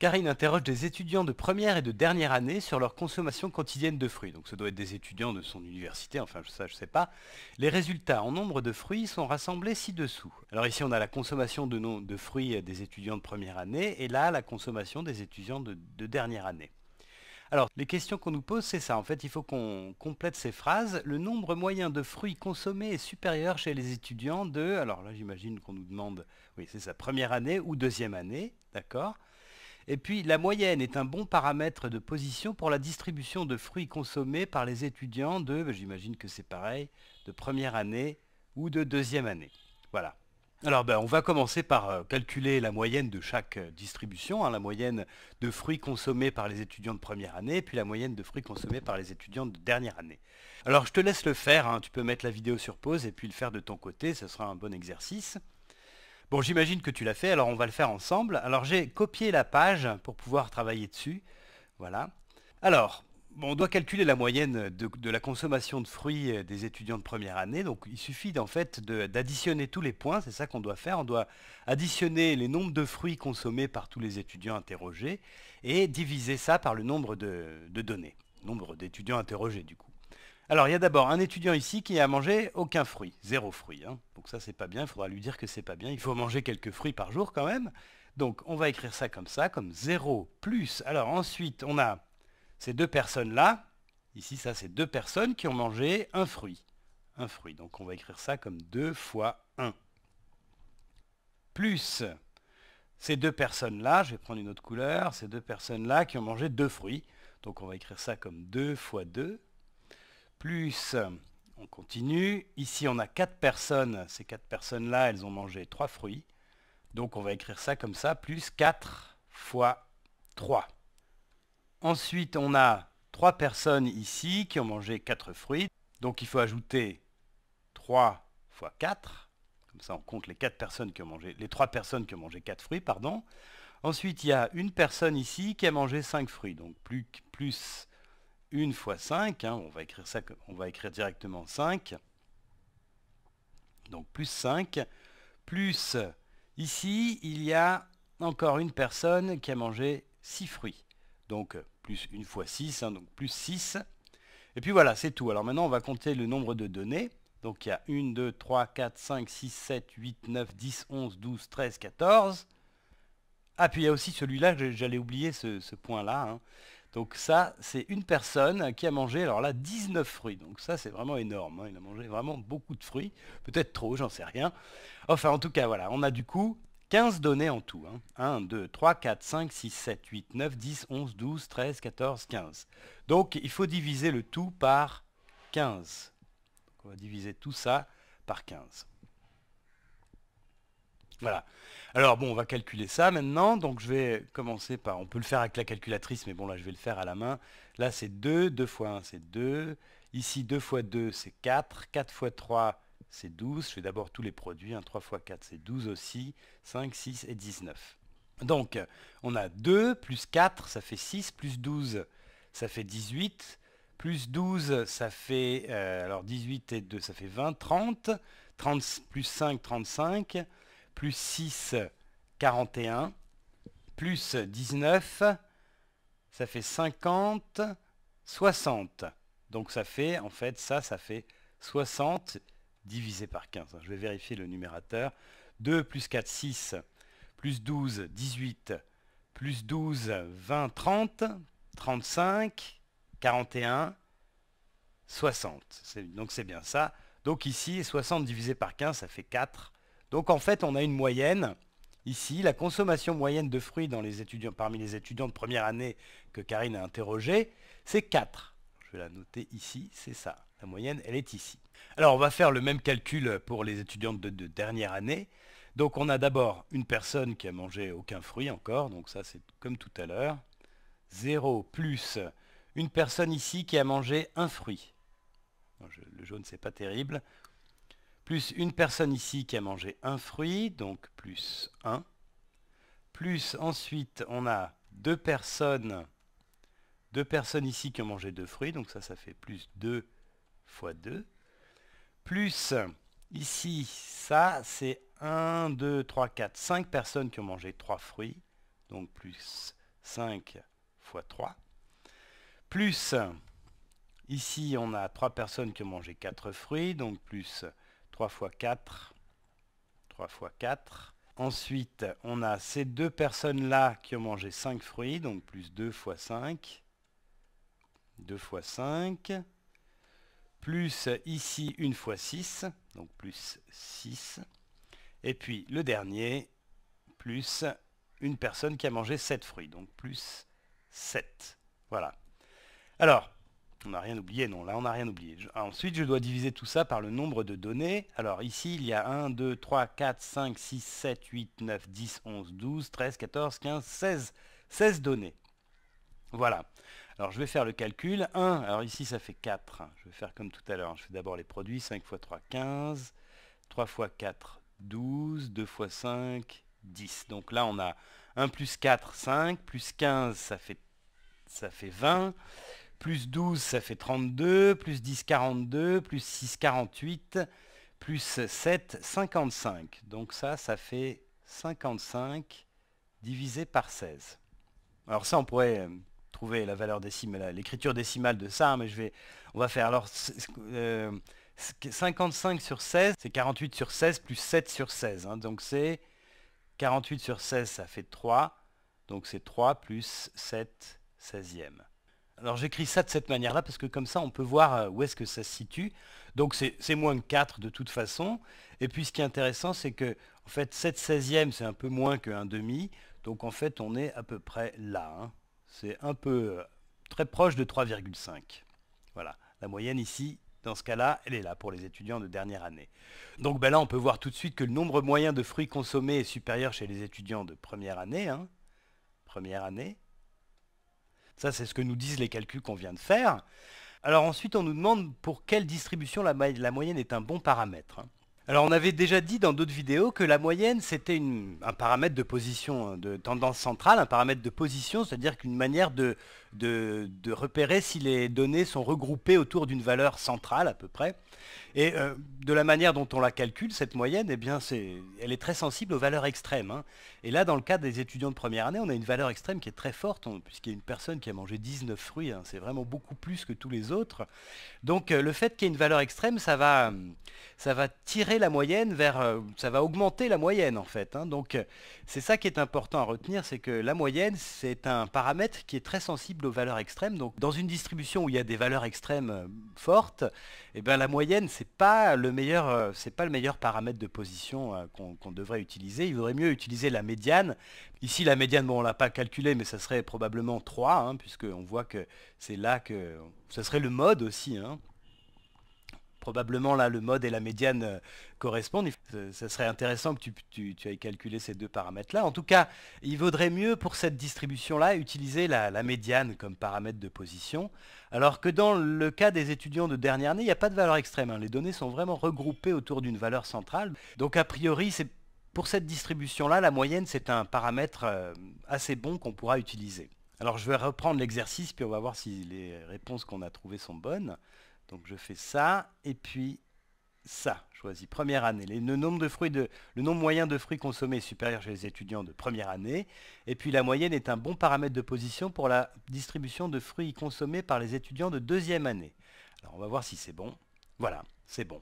Karine interroge des étudiants de première et de dernière année sur leur consommation quotidienne de fruits. Donc ce doit être des étudiants de son université, enfin ça je sais pas. Les résultats en nombre de fruits sont rassemblés ci-dessous. Alors ici on a la consommation de, de fruits des étudiants de première année et là la consommation des étudiants de, dernière année. Alors, les questions qu'on nous pose, c'est ça. En fait, il faut qu'on complète ces phrases. Le nombre moyen de fruits consommés est supérieur chez les étudiants de... Alors là, j'imagine qu'on nous demande, oui, c'est sa première année ou deuxième année, d'accord et puis, la moyenne est un bon paramètre de position pour la distribution de fruits consommés par les étudiants de, ben, j'imagine que c'est pareil, de première année ou de deuxième année. Voilà. Alors ben, on va commencer par euh, calculer la moyenne de chaque euh, distribution, hein, la moyenne de fruits consommés par les étudiants de première année, puis la moyenne de fruits consommés par les étudiants de dernière année. Alors je te laisse le faire, hein. tu peux mettre la vidéo sur pause et puis le faire de ton côté, ce sera un bon exercice. Bon, j'imagine que tu l'as fait, alors on va le faire ensemble. Alors j'ai copié la page pour pouvoir travailler dessus. Voilà. Alors, on doit calculer la moyenne de, la consommation de fruits des étudiants de première année. Donc il suffit en fait d'additionner tous les points, c'est ça qu'on doit faire. On doit additionner les nombres de fruits consommés par tous les étudiants interrogés et diviser ça par le nombre de, de données, nombre d'étudiants interrogés du coup. Alors, il y a d'abord un étudiant ici qui a mangé aucun fruit, zéro fruit. Hein. Donc ça, c'est pas bien, il faudra lui dire que c'est pas bien. Il faut manger quelques fruits par jour quand même. Donc, on va écrire ça comme ça, comme 0 plus. Alors ensuite, on a ces deux personnes-là. Ici, ça, c'est deux personnes qui ont mangé un fruit. Un fruit. Donc, on va écrire ça comme 2 fois 1. Plus ces deux personnes-là, je vais prendre une autre couleur, ces deux personnes-là qui ont mangé deux fruits. Donc, on va écrire ça comme 2 fois 2 plus, on continue. Ici, on a 4 personnes. Ces 4 personnes-là, elles ont mangé 3 fruits. Donc, on va écrire ça comme ça, plus 4 fois 3. Ensuite, on a 3 personnes ici qui ont mangé 4 fruits. Donc, il faut ajouter 3 fois 4. Comme ça, on compte les personnes qui ont mangé, les 3 personnes qui ont mangé 4 fruits, pardon. Ensuite, il y a une personne ici qui a mangé 5 fruits. Donc, plus une fois 5, hein, on, va écrire ça, on va écrire directement 5, donc plus 5, plus ici, il y a encore une personne qui a mangé 6 fruits, donc plus une fois 6, hein, donc plus 6, et puis voilà, c'est tout. Alors maintenant, on va compter le nombre de données, donc il y a 1, 2, 3, 4, 5, 6, 7, 8, 9, 10, 11, 12, 13, 14, ah, puis il y a aussi celui-là, j'allais oublier ce, ce point-là. Hein. Donc ça, c'est une personne qui a mangé, alors là, 19 fruits. Donc ça, c'est vraiment énorme. Hein. Il a mangé vraiment beaucoup de fruits. Peut-être trop, j'en sais rien. Enfin, en tout cas, voilà, on a du coup 15 données en tout. 1, 2, 3, 4, 5, 6, 7, 8, 9, 10, 11, 12, 13, 14, 15. Donc il faut diviser le tout par 15. on va diviser tout ça par 15. Voilà. Alors bon, on va calculer ça maintenant. Donc je vais commencer par... On peut le faire avec la calculatrice, mais bon là je vais le faire à la main. Là c'est 2, 2 fois 1 c'est 2. Ici 2 fois 2 c'est 4. 4 fois 3 c'est 12. Je fais d'abord tous les produits. 3 hein. fois 4 c'est 12 aussi. 5, 6 et 19. Donc on a 2 plus 4 ça fait 6 plus 12 ça fait 18. Plus 12 ça fait... Euh, alors 18 et 2 ça fait 20. 30. 30 plus 5 35 plus 6, 41, plus 19, ça fait 50, 60. Donc ça fait, en fait, ça, ça fait 60 divisé par 15. Je vais vérifier le numérateur. 2 plus 4, 6, plus 12, 18, plus 12, 20, 30, 35, 41, 60. Donc c'est bien ça. Donc ici, 60 divisé par 15, ça fait 4. Donc en fait, on a une moyenne. Ici, la consommation moyenne de fruits dans les étudiants, parmi les étudiants de première année que Karine a interrogé, c'est 4. Je vais la noter ici, c'est ça. La moyenne, elle est ici. Alors on va faire le même calcul pour les étudiants de, dernière année. Donc on a d'abord une personne qui a mangé aucun fruit encore, donc ça c'est comme tout à l'heure. 0 plus une personne ici qui a mangé un fruit. le jaune c'est pas terrible plus une personne ici qui a mangé un fruit, donc plus 1, plus ensuite on a deux personnes, deux personnes ici qui ont mangé deux fruits, donc ça, ça fait plus 2 fois 2, plus ici, ça, c'est 1, 2, 3, 4, 5 personnes qui ont mangé 3 fruits, donc plus 5 fois 3, plus ici, on a 3 personnes qui ont mangé 4 fruits, donc plus 3 x 4, 3 x 4. Ensuite, on a ces deux personnes-là qui ont mangé 5 fruits, donc plus 2 x 5, 2 x 5, plus ici 1 x 6, donc plus 6, et puis le dernier, plus une personne qui a mangé 7 fruits, donc plus 7. Voilà. Alors, on n'a rien oublié, non, là on n'a rien oublié. ensuite, je dois diviser tout ça par le nombre de données. Alors ici, il y a 1, 2, 3, 4, 5, 6, 7, 8, 9, 10, 11, 12, 13, 14, 15, 16. 16 données. Voilà. Alors je vais faire le calcul. 1, alors ici ça fait 4. Je vais faire comme tout à l'heure. Je fais d'abord les produits. 5 x 3, 15. 3 x 4, 12. 2 x 5, 10. Donc là on a 1 plus 4, 5. Plus 15, ça fait, ça fait 20. Plus 12, ça fait 32. Plus 10, 42. Plus 6, 48. Plus 7, 55. Donc ça, ça fait 55 divisé par 16. Alors ça, on pourrait euh, trouver la valeur décimale, l'écriture décimale de ça, hein, mais je vais, on va faire alors 55 euh, sur 16, c'est 48 sur 16 plus 7 sur 16. Hein. donc c'est 48 sur 16, ça fait 3. Donc c'est 3 plus 7 16e. Alors j'écris ça de cette manière-là parce que comme ça on peut voir euh, où est-ce que ça se situe. Donc c'est moins que 4 de toute façon. Et puis ce qui est intéressant c'est que en fait 7 16e c'est un peu moins que demi. Donc en fait on est à peu près là. Hein. C'est un peu euh, très proche de 3,5. Voilà. La moyenne ici dans ce cas-là, elle est là pour les étudiants de dernière année. Donc ben là, on peut voir tout de suite que le nombre moyen de fruits consommés est supérieur chez les étudiants de première année. Hein. Première année. Ça, c'est ce que nous disent les calculs qu'on vient de faire. Alors ensuite, on nous demande pour quelle distribution la, la moyenne est un bon paramètre. Alors on avait déjà dit dans d'autres vidéos que la moyenne c'était un paramètre de position, hein, de tendance centrale, un paramètre de position, c'est-à-dire qu'une manière de, de, repérer si les données sont regroupées autour d'une valeur centrale à peu près. Et euh, de la manière dont on la calcule, cette moyenne, eh bien, elle est très sensible aux valeurs extrêmes. Hein. Et là, dans le cas des étudiants de première année, on a une valeur extrême qui est très forte, puisqu'il y a une personne qui a mangé 19 fruits, hein. c'est vraiment beaucoup plus que tous les autres. Donc euh, le fait qu'il y ait une valeur extrême, ça va, ça va tirer la moyenne vers... Euh, ça va augmenter la moyenne en fait. Hein. Donc c'est ça qui est important à retenir, c'est que la moyenne, c'est un paramètre qui est très sensible aux valeurs extrêmes. Donc dans une distribution où il y a des valeurs extrêmes euh, fortes, eh ben, la moyenne, ce n'est pas, le meilleur, euh, pas le meilleur paramètre de position euh, qu'on devrait utiliser. Il vaudrait mieux utiliser la médiane. Ici, la médiane, on ne l'a pas calculée, mais ça serait probablement 3, hein, puisque puisqu'on voit que c'est là que... Ce serait le mode aussi. Hein probablement là le mode et la médiane euh, correspondent. Ce serait intéressant que tu, tu, tu ailles calculer ces deux paramètres-là. En tout cas, il vaudrait mieux pour cette distribution-là utiliser la, médiane comme paramètre de position, alors que dans le cas des étudiants de dernière année, il n'y a pas de valeur extrême. Hein. Les données sont vraiment regroupées autour d'une valeur centrale. Donc a priori, pour cette distribution-là, la moyenne, c'est un paramètre euh, assez bon qu'on pourra utiliser. Alors je vais reprendre l'exercice, puis on va voir si les réponses qu'on a trouvées sont bonnes. Donc je fais ça, et puis ça. Je choisis première année. de fruits le nombre moyen de fruits consommés est supérieur chez les étudiants de première année. Et puis la moyenne est un bon paramètre de position pour la distribution de fruits consommés par les étudiants de deuxième année. Alors on va voir si c'est bon. Voilà, c'est bon.